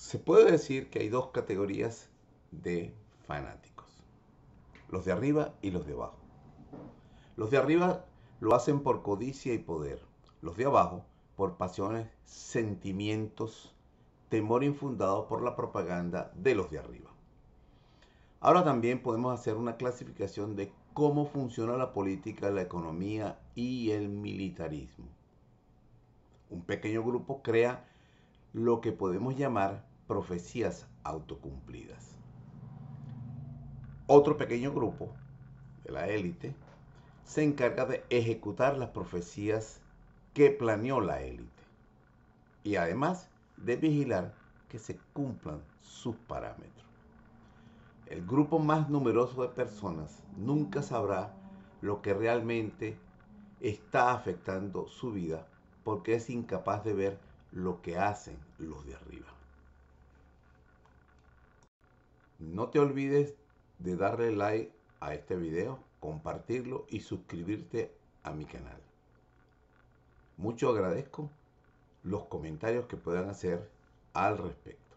se puede decir que hay dos categorías de fanáticos. Los de arriba y los de abajo. Los de arriba lo hacen por codicia y poder. Los de abajo por pasiones, sentimientos, temor infundado por la propaganda de los de arriba. Ahora también podemos hacer una clasificación de cómo funciona la política, la economía y el militarismo. Un pequeño grupo crea lo que podemos llamar profecías autocumplidas. Otro pequeño grupo de la élite se encarga de ejecutar las profecías que planeó la élite y además de vigilar que se cumplan sus parámetros. El grupo más numeroso de personas nunca sabrá lo que realmente está afectando su vida porque es incapaz de ver lo que hacen los de arriba. No te olvides de darle like a este video, compartirlo y suscribirte a mi canal. Mucho agradezco los comentarios que puedan hacer al respecto.